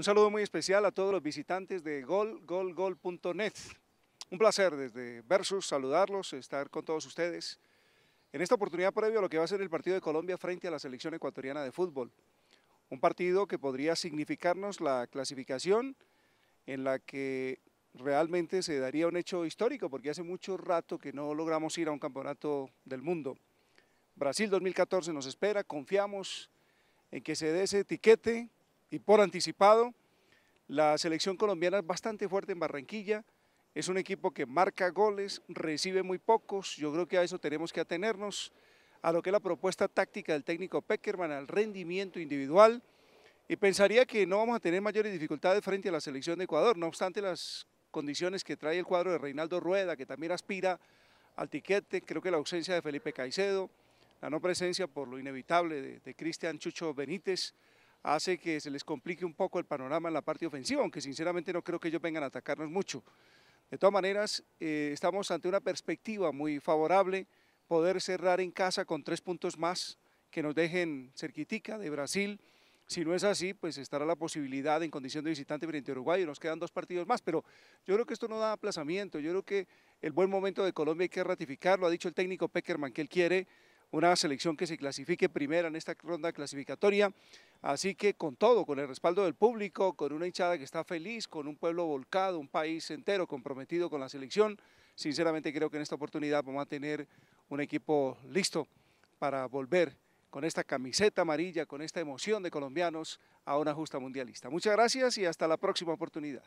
Un saludo muy especial a todos los visitantes de golgolgol.net. Un placer desde Versus saludarlos, estar con todos ustedes. En esta oportunidad previa a lo que va a ser el partido de Colombia frente a la selección ecuatoriana de fútbol. Un partido que podría significarnos la clasificación en la que realmente se daría un hecho histórico, porque hace mucho rato que no logramos ir a un campeonato del mundo. Brasil 2014 nos espera, confiamos en que se dé ese etiquete y por anticipado la selección colombiana es bastante fuerte en Barranquilla, es un equipo que marca goles, recibe muy pocos, yo creo que a eso tenemos que atenernos, a lo que es la propuesta táctica del técnico Peckerman, al rendimiento individual, y pensaría que no vamos a tener mayores dificultades frente a la selección de Ecuador, no obstante las condiciones que trae el cuadro de Reinaldo Rueda, que también aspira al tiquete, creo que la ausencia de Felipe Caicedo, la no presencia por lo inevitable de, de Cristian Chucho Benítez, hace que se les complique un poco el panorama en la parte ofensiva, aunque sinceramente no creo que ellos vengan a atacarnos mucho. De todas maneras, eh, estamos ante una perspectiva muy favorable, poder cerrar en casa con tres puntos más que nos dejen cerquitica de Brasil. Si no es así, pues estará la posibilidad en condición de visitante frente a Uruguay y nos quedan dos partidos más. Pero yo creo que esto no da aplazamiento. Yo creo que el buen momento de Colombia hay que ratificarlo. Ha dicho el técnico Peckerman que él quiere una selección que se clasifique primera en esta ronda clasificatoria. Así que con todo, con el respaldo del público, con una hinchada que está feliz, con un pueblo volcado, un país entero comprometido con la selección, sinceramente creo que en esta oportunidad vamos a tener un equipo listo para volver con esta camiseta amarilla, con esta emoción de colombianos a una justa mundialista. Muchas gracias y hasta la próxima oportunidad.